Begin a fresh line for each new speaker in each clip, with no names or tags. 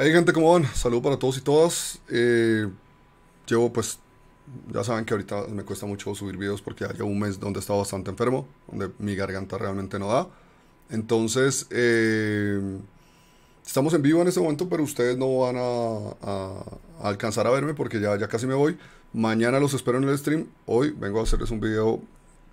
Hey gente, ¿cómo van? para todos y todas. Eh, llevo pues, ya saben que ahorita me cuesta mucho subir videos porque ya llevo un mes donde he bastante enfermo, donde mi garganta realmente no da. Entonces, eh, estamos en vivo en este momento, pero ustedes no van a, alcanzar a verme porque ya, ya casi me voy. Mañana los espero en el stream. Hoy vengo a hacerles un video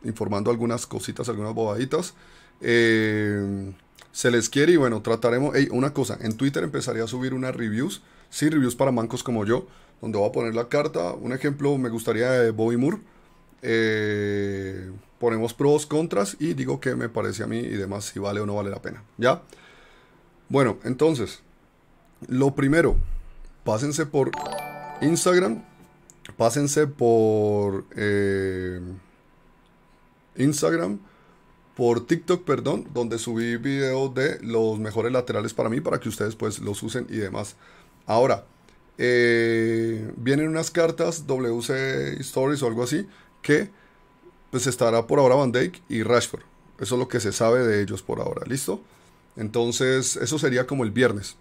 informando algunas cositas, algunas bobaditas. Eh, se les quiere y bueno, trataremos. Hey, una cosa, en Twitter empezaría a subir unas reviews. Sí, reviews para mancos como yo. Donde voy a poner la carta. Un ejemplo me gustaría de Bobby Moore. Eh, ponemos pros, contras y digo que me parece a mí y demás si vale o no vale la pena. ¿Ya? Bueno, entonces, lo primero, pásense por Instagram, pásense por eh, Instagram, por TikTok, perdón, donde subí videos de los mejores laterales para mí, para que ustedes pues los usen y demás. Ahora, eh, vienen unas cartas WC Stories o algo así, que pues estará por ahora Van Dijk y Rashford. Eso es lo que se sabe de ellos por ahora, ¿listo? Entonces, eso sería como el viernes.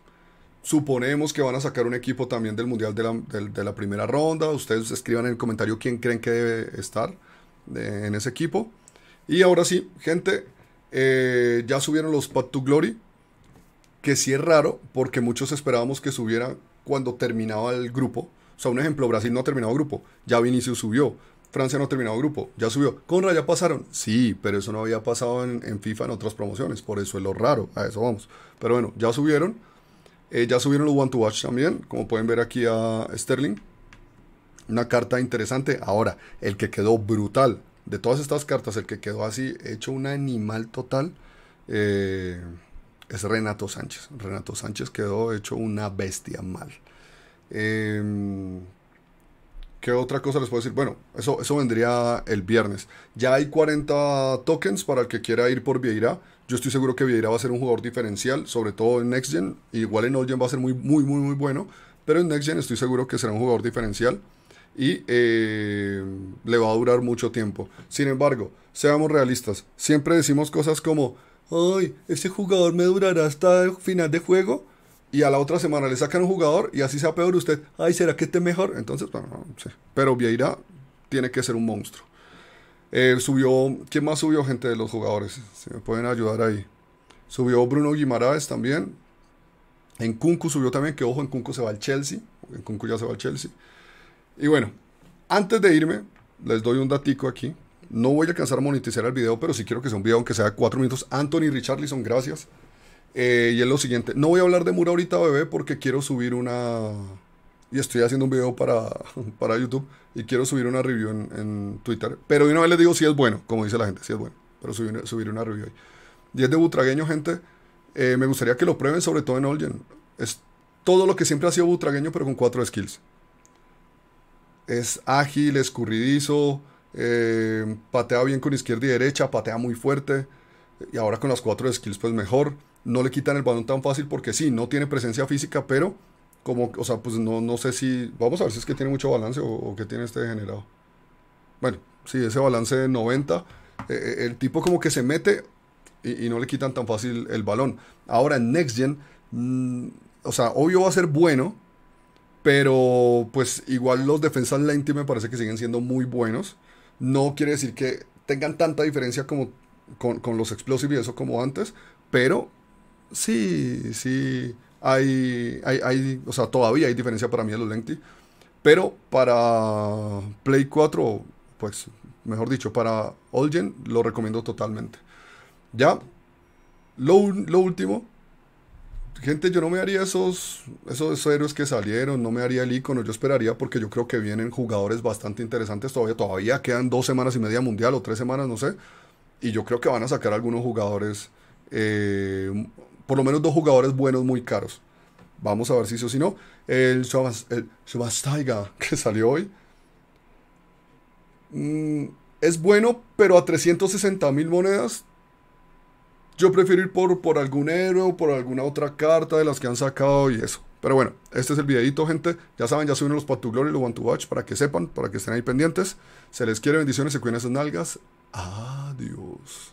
Suponemos que van a sacar un equipo también del Mundial de la primera ronda. Ustedes escriban en el comentario quién creen que debe estar eh, en ese equipo. Y ahora sí, gente, eh, ya subieron los Path to Glory, que sí es raro, porque muchos esperábamos que subieran cuando terminaba el grupo. O sea, un ejemplo, Brasil no ha terminado grupo, ya Vinicius subió. Francia no ha terminado grupo, ya subió. Conra ya pasaron, sí, pero eso no había pasado en, FIFA en otras promociones, por eso es lo raro, a eso vamos. Pero bueno, ya subieron, eh, ya subieron los One to Watch también, como pueden ver aquí a Sterling. Una carta interesante. Ahora, el que quedó brutal de todas estas cartas, el que quedó así, hecho un animal total, eh, es Renato Sánchez. Renato Sánchez quedó hecho una bestia mal. Em, ¿Qué otra cosa les puedo decir? Bueno, eso, eso vendría el viernes. Ya hay 40 tokens para el que quiera ir por Vieira. Yo estoy seguro que Vieira va a ser un jugador diferencial, sobre todo en Next Gen. Igual en Old Gen va a ser muy, muy, muy, muy bueno. Pero en Next Gen estoy seguro que será un jugador diferencial y eh, le va a durar mucho tiempo. Sin embargo, seamos realistas, siempre decimos cosas como, ay, ese jugador me durará hasta el final de juego. Y a la otra semana le sacan un jugador y así sea peor usted. Ay, ¿será que esté mejor? Entonces, bueno, no sé. Pero Vieira tiene que ser un monstruo. Eh, subió, ¿quién más subió gente de los jugadores? Si me pueden ayudar ahí. Subió Bruno Guimaraes también. En Kunku subió también, que ojo, en Kunku se va al Chelsea. En Kunku ya se va al Chelsea. Y bueno, antes de irme, les doy un datico aquí. No voy a alcanzar a monetizar el video, pero sí quiero que sea un video aunque sea cuatro minutos. Anthony Richarlison, gracias. Eh, y es lo siguiente, no voy a hablar de Mura ahorita, bebé, porque quiero subir una... Y estoy haciendo un video para, para YouTube y quiero subir una review en, Twitter. Pero de una vez les digo si es bueno, como dice la gente, si es bueno. Pero subir, una review ahí. Y es de Butragueño, gente. Eh, me gustaría que lo prueben, sobre todo en Olgen. Es todo lo que siempre ha sido Butragueño, pero con cuatro skills es ágil, escurridizo, eh, patea bien con izquierda y derecha, patea muy fuerte. Y ahora con las cuatro skills, pues mejor. No le quitan el balón tan fácil porque sí, no tiene presencia física, pero como, o sea, pues no, sé si. Vamos a ver si es que tiene mucho balance o, que tiene este degenerado. Bueno, sí, ese balance de 90. Eh, eh, el tipo como que se mete y, no le quitan tan fácil el balón. Ahora en Next Gen, mm, o sea, obvio va a ser bueno, pero pues igual los defensas lenti me parece que siguen siendo muy buenos. No quiere decir que tengan tanta diferencia como con, los explosivos y eso como antes. Pero sí, sí. Hay, hay, o sea, todavía hay diferencia para mí en los lenti. Pero para Play 4, pues, mejor dicho, para Olgen, lo recomiendo totalmente. Ya, lo último gente, yo no me haría esos, esos héroes que salieron, no me haría el icono, yo esperaría porque yo creo que vienen jugadores bastante interesantes todavía, todavía quedan dos semanas y media mundial o tres semanas, no sé, y yo creo que van a sacar algunos jugadores, eh, por lo menos dos jugadores buenos muy caros. Vamos a ver si sí o si no. El, el que salió hoy mm, es bueno, pero a 360 mil monedas yo prefiero ir por, por algún héroe o por alguna otra carta de las que han sacado y eso. Pero bueno, este es el videito, gente. Ya saben, ya suben los Patu Glory y los Want to Watch, para que sepan, para que estén ahí pendientes. Se les quiere bendiciones, se cuiden esas nalgas. Adiós.